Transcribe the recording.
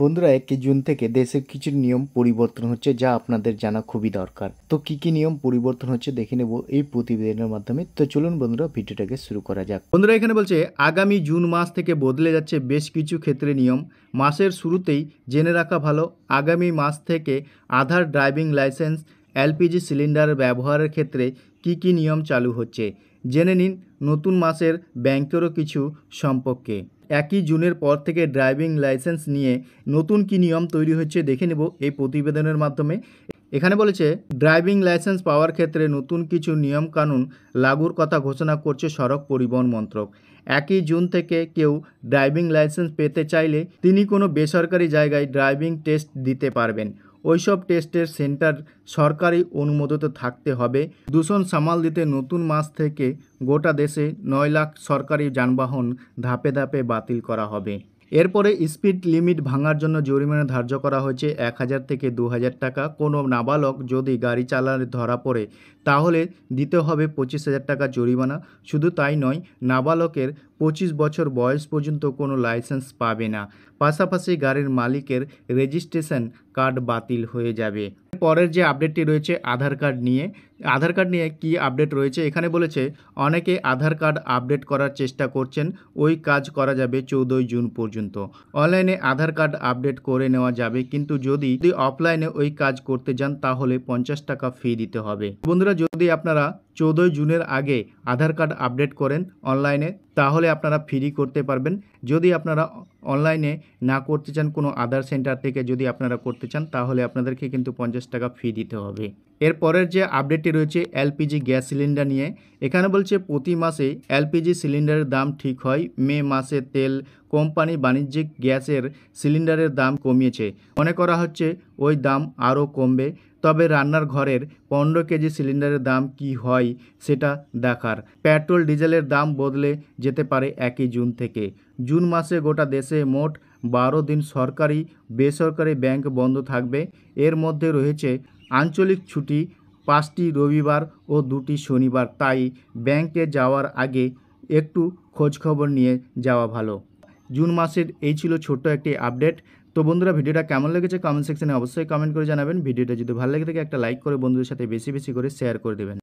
বন্ধুরা একই জুন থেকে দেশের কিছু নিয়ম পরিবর্তন হচ্ছে যা আপনাদের জানা খুবই দরকার তো কি কি নিয়ম পরিবর্তন হচ্ছে দেখে নেব এই প্রতিবেদনের মাধ্যমে তো চলুন বন্ধুরা ভিডিওটাকে শুরু করা যাক বন্ধুরা এখানে বলছে আগামী জুন মাস থেকে বদলে যাচ্ছে বেশ কিছু ক্ষেত্রে নিয়ম মাসের শুরুতেই জেনে রাখা ভালো আগামী মাস থেকে Aadhaar driving licence LPG cylinder ব্যবহারের ক্ষেত্রে কি কি নিয়ম চালু হচ্ছে জেনে নিন নতুন মাসের ব্যাংকেরও কিছু সম্পর্কে একই জুনের পর থেকে ড্রাইভিং লাইসেন্স নিয়ে নতুন কি নিয়ম তৈরি হচ্ছে দেখে নেব এই প্রতিবেদনের মাধ্যমে এখানে বলেছে ড্রাইভিং লাইসেন্স পাওয়ার ক্ষেত্রে নতুন কিছু নিয়মকানুন লাগুর কথা ঘোষণা করছে সড়ক পরিবহন মন্ত্রক একই জুন থেকে কেউ ড্রাইভিং লাইসেন্স পেতে চাইলে তিনি কোনো বেসরকারি জায়গায় ড্রাইভিং টেস্ট দিতে পারবেন ওইসব টেস্টের সেন্টার সরকারি অনুমোদিত থাকতে হবে দূষণ সামাল দিতে নতুন মাস থেকে গোটা দেশে নয় লাখ সরকারি যানবাহন ধাপে ধাপে বাতিল করা হবে এরপরে স্পিড লিমিট ভাঙার জন্য জরিমানা ধার্য করা হয়েছে এক হাজার থেকে দু হাজার টাকা কোনো নাবালক যদি গাড়ি চালানো ধরা পড়ে তাহলে দিতে হবে পঁচিশ হাজার টাকা জরিমানা শুধু তাই নয় নাবালকের পঁচিশ বছর বয়স পর্যন্ত কোনো লাইসেন্স পাবে না পাশাপাশি গাড়ির মালিকের রেজিস্ট্রেশন কার্ড বাতিল হয়ে যাবে পরের যে আপডেটটি রয়েছে আধার কার্ড নিয়ে আধার কার্ড নিয়ে কি আপডেট রয়েছে এখানে বলেছে অনেকে আধার কার্ড আপডেট করার চেষ্টা করছেন ওই কাজ করা যাবে চৌদ্দই জুন পর্যন্ত অনলাইনে আধার কার্ড আপডেট করে নেওয়া যাবে কিন্তু যদি অফলাইনে ওই কাজ করতে যান তাহলে পঞ্চাশ টাকা ফি দিতে হবে বন্ধুরা যদি আপনারা চৌদ্দই জুনের আগে আধার কার্ড আপডেট করেন অনলাইনে তাহলে আপনারা ফ্রি করতে পারবেন যদি আপনারা অনলাইনে না করতে চান কোনো আদার সেন্টার থেকে যদি আপনারা করতে চান তাহলে আপনাদেরকে কিন্তু পঞ্চাশ টাকা ফি দিতে হবে এরপরের যে আপডেটটি রয়েছে এলপিজি গ্যাস সিলিন্ডার নিয়ে এখানে বলছে প্রতি মাসে এলপিজি সিলিন্ডারের দাম ঠিক হয় মে মাসে তেল কোম্পানি বাণিজ্যিক গ্যাসের সিলিন্ডারের দাম কমিয়েছে মনে করা হচ্ছে ওই দাম আরও কমবে তবে রান্নার ঘরের পনেরো কেজি সিলিন্ডারের দাম কি হয় সেটা দেখার পেট্রোল ডিজেলের দাম বদলে যেতে পারে একই জুন থেকে জুন মাসে গোটা দেশে মোট বারো দিন সরকারি বেসরকারি ব্যাংক বন্ধ থাকবে এর মধ্যে রয়েছে আঞ্চলিক ছুটি পাঁচটি রবিবার ও দুটি শনিবার তাই ব্যাংকে যাওয়ার আগে একটু খোঁজখবর নিয়ে যাওয়া ভালো জুন মাসের এই ছিল ছোট্ট একটি আপডেট তো বন্ধুরা ভিডিওটা কেমন লেগেছে কমেন্ট সেকশানে অবশ্যই কমেন্ট করে জানাবেন ভিডিওটা যদি ভালো লেগে থাকে একটা লাইক করে বন্ধুদের সাথে বেশি বেশি করে শেয়ার করে দেবেন